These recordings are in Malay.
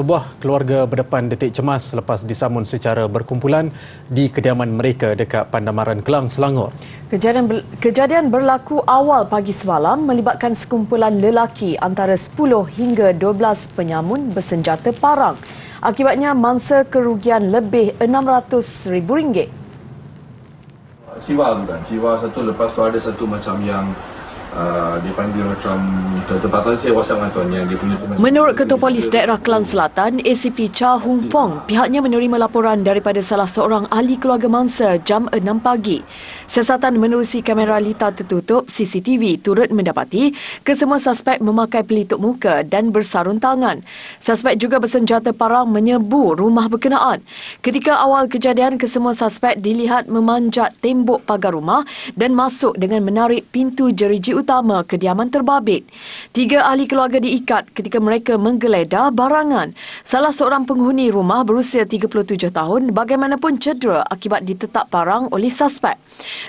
sebuah keluarga berdepan detik cemas selepas disamun secara berkumpulan di kediaman mereka dekat Pandamaran Kelang, Selangor. Kejadian, ber- kejadian berlaku awal pagi semalam melibatkan sekumpulan lelaki antara 10 hingga 12 penyamun bersenjata parang. Akibatnya mangsa kerugian lebih rm ringgit. Siwa bukan? Siwa satu lepas tu ada satu macam yang Ah, Menurut Ketua Polis Daerah Kelan Selatan, ACP Cha Hung Pong, pihaknya menerima laporan daripada salah seorang ahli keluarga mangsa jam 6 pagi. Siasatan menerusi kamera lita tertutup, CCTV turut mendapati kesemua suspek memakai pelitup muka dan bersarung tangan. Suspek juga bersenjata parang menyerbu rumah berkenaan. Ketika awal kejadian, kesemua suspek dilihat memanjat tembok pagar rumah dan masuk dengan menarik pintu jeriji utama kediaman terbabit. Tiga ahli keluarga diikat ketika mereka menggeledah barangan. Salah seorang penghuni rumah berusia 37 tahun bagaimanapun cedera akibat ditetap parang oleh suspek.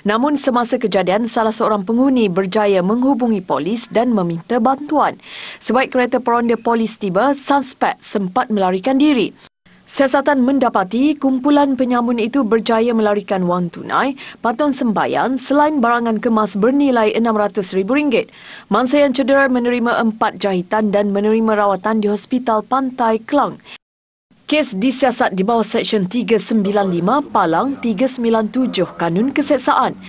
Namun semasa kejadian, salah seorang penghuni berjaya menghubungi polis dan meminta bantuan. Sebaik kereta peronda polis tiba, suspek sempat melarikan diri. Siasatan mendapati kumpulan penyamun itu berjaya melarikan wang tunai, patung sembayan selain barangan kemas bernilai rm ringgit. Mangsa yang cedera menerima empat jahitan dan menerima rawatan di Hospital Pantai Kelang. Kes disiasat di bawah Seksyen 395 Palang 397 Kanun Keseksaan.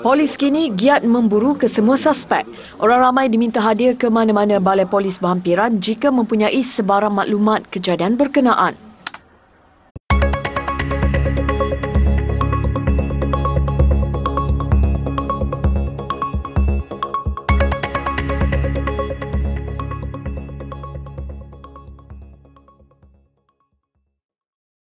Polis kini giat memburu kesemua suspek. Orang ramai diminta hadir ke mana-mana balai polis berhampiran jika mempunyai sebarang maklumat kejadian berkenaan.